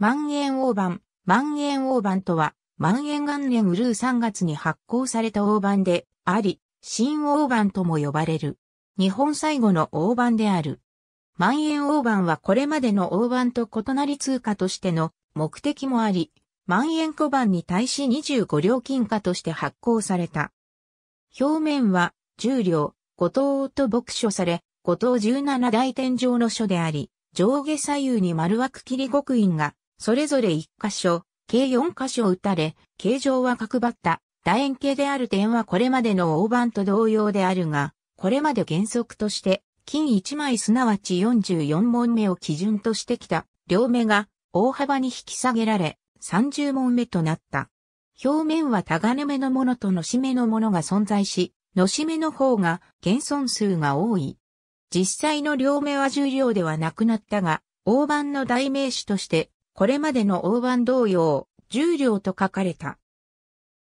万円大盤、万円大盤とは、万円元年ウルー3月に発行された大盤で、あり、新大盤とも呼ばれる。日本最後の大盤である。万円大盤はこれまでの大盤と異なり通貨としての目的もあり、万円小盤に対し25両金貨として発行された。表面は10両、五等と牧書され、五等17大天井の書であり、上下左右に丸枠切り極印がそれぞれ1箇所、計4箇所打たれ、形状は角張った、楕円形である点はこれまでの大判と同様であるが、これまで原則として、金1枚すなわち44問目を基準としてきた、両目が大幅に引き下げられ、30問目となった。表面はタガネ目のものとのし目のものが存在し、のし目の方が減損数が多い。実際の両目は重量ではなくなったが、大判の代名詞としてこれまでの大盤同様、重量と書かれた。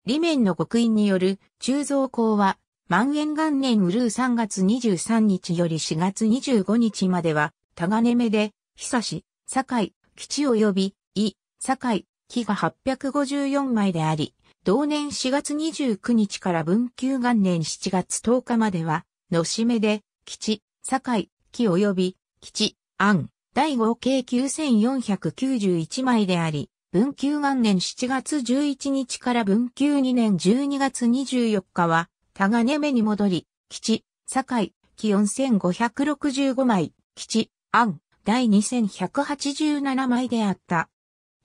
理面の刻印による鋳造工は、万円元年うるう3月23日より4月25日までは、タガネ目で、久し、堺、吉及び、い、堺、木が854枚であり、同年4月29日から文久元年7月10日までは、のしめで、吉、堺、木及び、吉、安、第合計9491枚であり、文久元年7月11日から文久2年12月24日は、タガネ目に戻り、基地、堺、基温1565枚、基地、案、第2187枚であった。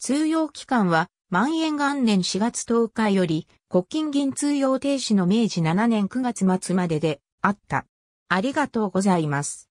通用期間は、万円元年4月10日より、国金銀通用停止の明治7年9月末までであった。ありがとうございます。